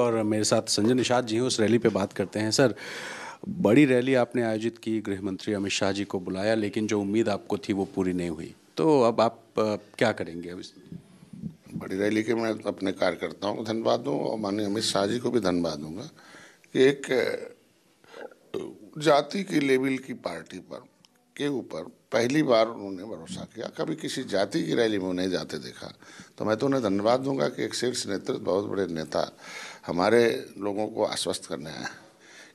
और मेरे साथ संजय निषाद जी हैं उस रैली पे बात करते हैं सर बड़ी रैली आपने आयोजित की गृह मंत्री अमित शाह जी को बुलाया लेकिन जो उम्मीद आपको थी वो पूरी नहीं हुई तो अब आप क्या करेंगे अब बड़ी रैली के मैं अपने कार्यकर्ताओं को धन्यवाद दूँ और माननीय अमित शाह जी को भी धन्यवाद दूंगा कि एक जाति की लेवल की पार्टी पर के ऊपर पहली बार उन्होंने भरोसा किया कभी किसी जाति की रैली में उन्हें जाते देखा तो मैं तो उन्हें धन्यवाद दूंगा कि एक शीर्ष नेतृत्व बहुत बड़े नेता हमारे लोगों को आश्वस्त करने आए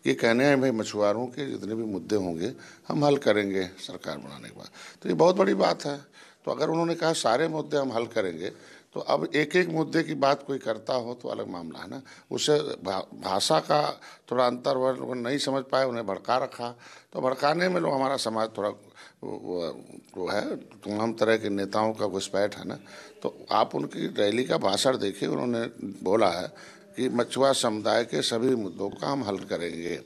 ये कहने हैं भाई मछुआरों के जितने भी मुद्दे होंगे हम हल करेंगे सरकार बनाने के बाद तो ये बहुत बड़ी बात है तो अगर उन्होंने कहा सारे मुद्दे हम हल करेंगे तो अब एक एक मुद्दे की बात कोई करता हो तो अलग मामला है ना उसे भा, भाषा का थोड़ा अंतर लोग नहीं समझ पाए उन्हें भड़का रखा तो भड़काने में लोग हमारा समाज थोड़ा वो है तमाम तरह के नेताओं का घुसपैठ है ना तो आप उनकी रैली का भाषण देखिए उन्होंने बोला है कि मछुआ समुदाय के सभी मुद्दों का हम हल करेंगे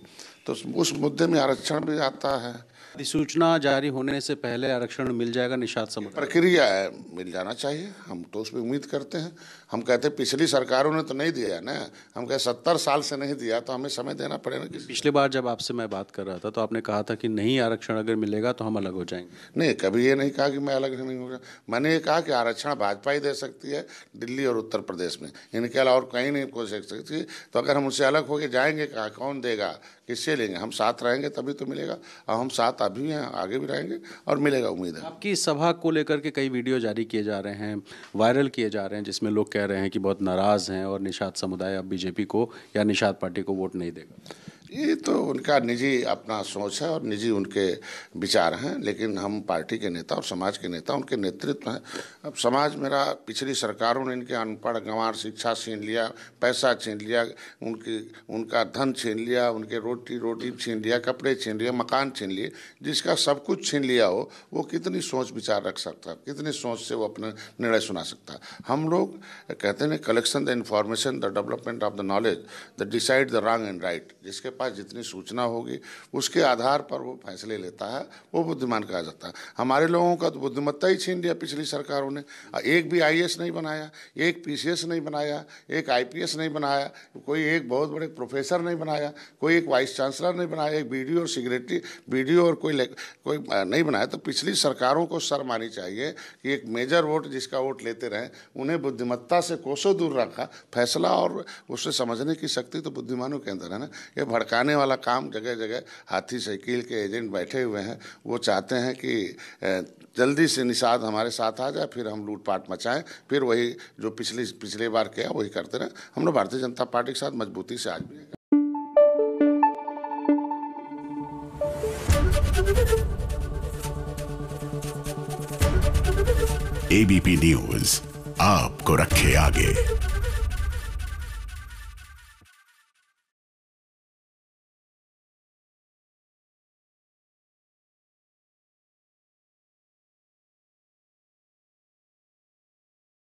तो उस मुद्दे में आरक्षण भी आता है अधिसूचना जारी होने से पहले आरक्षण मिल जाएगा निषाद समुदाय प्रक्रिया है मिल जाना चाहिए हम तो उसमें उम्मीद करते हैं हम कहते हैं पिछली सरकारों ने तो नहीं दिया ना हम कहते सत्तर साल से नहीं दिया तो हमें समय देना पड़ेगा पिछले पिछली बार जब आपसे मैं बात कर रहा था तो आपने कहा था कि नहीं आरक्षण अगर मिलेगा तो हम अलग हो जाएंगे नहीं कभी ये नहीं कहा कि मैं अलग नहीं होगा मैंने ये कहा कि आरक्षण भाजपा ही दे सकती है दिल्ली और उत्तर प्रदेश में इनके अलावा और कहीं नहीं को सकती तो अगर हम उनसे अलग होके जाएंगे कहा कौन देगा किससे लेंगे हम साथ रहेंगे तभी तो मिलेगा और हम साथ साथ अभी हैं आगे भी रहेंगे और मिलेगा उम्मीद है आपकी सभा को लेकर के कई वीडियो जारी किए जा रहे हैं वायरल किए जा रहे हैं जिसमें लोग कह रहे हैं कि बहुत नाराज़ हैं और निषाद समुदाय अब बीजेपी को या निषाद पार्टी को वोट नहीं देगा ये तो उनका निजी अपना सोच है और निजी उनके विचार हैं लेकिन हम पार्टी के नेता और समाज के नेता उनके नेतृत्व हैं अब समाज मेरा पिछली सरकारों ने इनके अनपढ़ गंवार शिक्षा छीन लिया पैसा छीन लिया उनकी उनका धन छीन लिया उनके रोटी रोटी छीन लिया कपड़े छीन लिए मकान छीन लिए जिसका सब कुछ छीन लिया हो वो कितनी सोच विचार रख सकता है कितनी सोच से वो अपना निर्णय सुना सकता है हम लोग कहते हैं collection the information the development of the knowledge the decide the wrong and right जिसके पास जितनी सूचना होगी उसके आधार पर वो फैसले लेता है वो बुद्धिमान कहा जाता है हमारे लोगों का तो बुद्धिमत्ता ही छीन लिया पिछली सरकारों ने एक भी आई नहीं बनाया एक पी नहीं बनाया एक आई नहीं बनाया कोई एक बहुत बड़े प्रोफेसर नहीं बनाया कोई एक वाइस चांसलर नहीं बनाया एक बी और सिक्रेटरी बी और कोई कोई नहीं बनाया तो पिछली सरकारों को सर मानी चाहिए कि एक मेजर वोट जिसका वोट लेते रहें उन्हें बुद्धिमत्ता से कोसों दूर रखा फैसला और उससे समझने की शक्ति तो बुद्धिमानों के अंदर है ना ये भड़का भड़काने वाला काम जगह जगह हाथी साइकिल के एजेंट बैठे हुए हैं वो चाहते हैं कि जल्दी से निषाद हमारे साथ आ जाए फिर हम लूटपाट मचाएं फिर वही जो पिछली पिछले बार किया वही करते रहे हम लोग भारतीय जनता पार्टी के साथ मजबूती से आज भी एबीपी न्यूज आपको रखे आगे